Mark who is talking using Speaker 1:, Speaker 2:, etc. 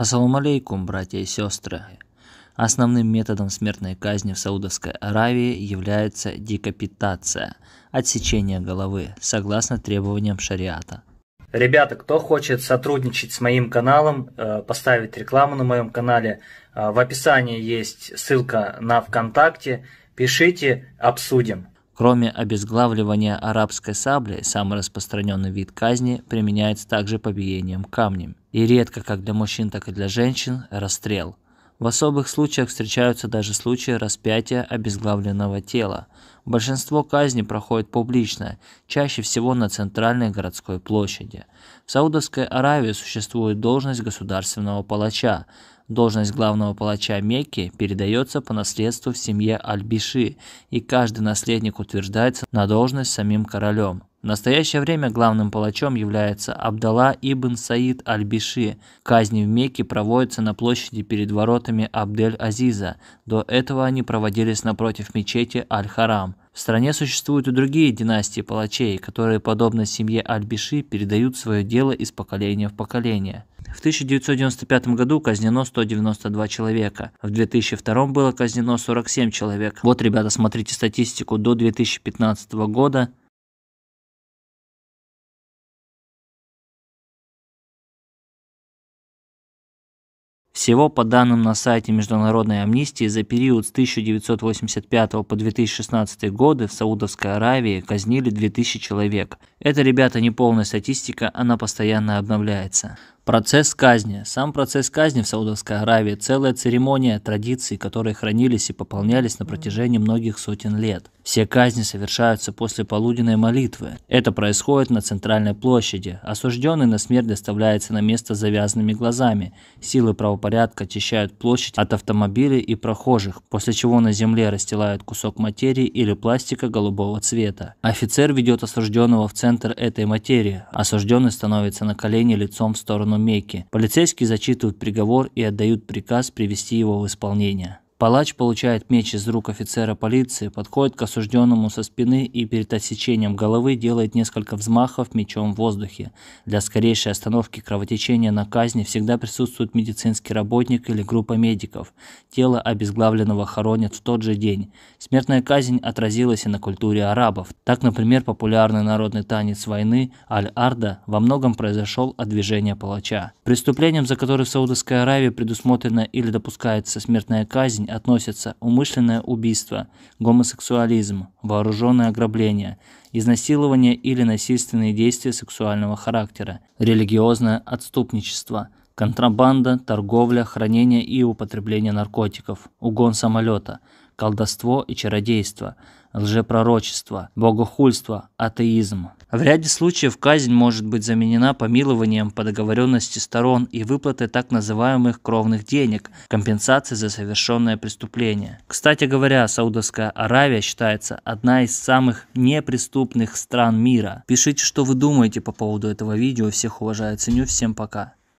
Speaker 1: Ассаламу алейкум, братья и сестры. Основным методом смертной казни в Саудовской Аравии является декапитация, отсечение головы, согласно требованиям шариата. Ребята, кто хочет сотрудничать с моим каналом, э, поставить рекламу на моем канале, э, в описании есть ссылка на ВКонтакте. Пишите, обсудим. Кроме обезглавливания арабской саблей, самый распространенный вид казни применяется также побиением камнем. И редко как для мужчин, так и для женщин – расстрел. В особых случаях встречаются даже случаи распятия обезглавленного тела. Большинство казней проходит публично, чаще всего на центральной городской площади. В Саудовской Аравии существует должность государственного палача, Должность главного палача Мекки передается по наследству в семье Аль-Биши, и каждый наследник утверждается на должность самим королем. В настоящее время главным палачом является Абдалла ибн Саид аль-Биши. Казни в Мекке проводятся на площади перед воротами Абдель-Азиза. До этого они проводились напротив мечети Аль-Харам. В стране существуют и другие династии палачей, которые, подобно семье Аль-Биши, передают свое дело из поколения в поколение. В 1995 году казнено 192 человека, в 2002 было казнено 47 человек. Вот, ребята, смотрите статистику до 2015 года. Всего, по данным на сайте Международной амнистии, за период с 1985 по 2016 годы в Саудовской Аравии казнили 2000 человек. Это, ребята, не полная статистика, она постоянно обновляется. Процесс казни. Сам процесс казни в Саудовской Аравии – целая церемония традиций, которые хранились и пополнялись на протяжении многих сотен лет. Все казни совершаются после полуденной молитвы. Это происходит на центральной площади. Осужденный на смерть доставляется на место завязанными глазами. Силы правопорядка очищают площадь от автомобилей и прохожих, после чего на земле расстилают кусок материи или пластика голубого цвета. Офицер ведет осужденного в центр этой материи. Осужденный становится на колени лицом в сторону Мекки. Полицейские зачитывают приговор и отдают приказ привести его в исполнение. Палач получает меч из рук офицера полиции, подходит к осужденному со спины и перед отсечением головы делает несколько взмахов мечом в воздухе. Для скорейшей остановки кровотечения на казни всегда присутствует медицинский работник или группа медиков. Тело обезглавленного хоронят в тот же день. Смертная казнь отразилась и на культуре арабов. Так, например, популярный народный танец войны Аль-Арда во многом произошел от движения палача. Преступлением, за которое в Саудовской Аравии предусмотрена или допускается смертная казнь, перечень относятся умышленное убийство, гомосексуализм, вооруженное ограбление, изнасилование или насильственные действия сексуального характера, религиозное отступничество, контрабанда, торговля, хранение и употребление наркотиков, угон самолета – колдовство и чародейство, лжепророчество, богохульство, атеизм. В ряде случаев казнь может быть заменена помилованием по договоренности сторон и выплатой так называемых кровных денег, компенсации за совершенное преступление. Кстати говоря, Саудовская Аравия считается одна из самых неприступных стран мира. Пишите, что вы думаете по поводу этого видео. Всех уважаю и ценю. Всем пока.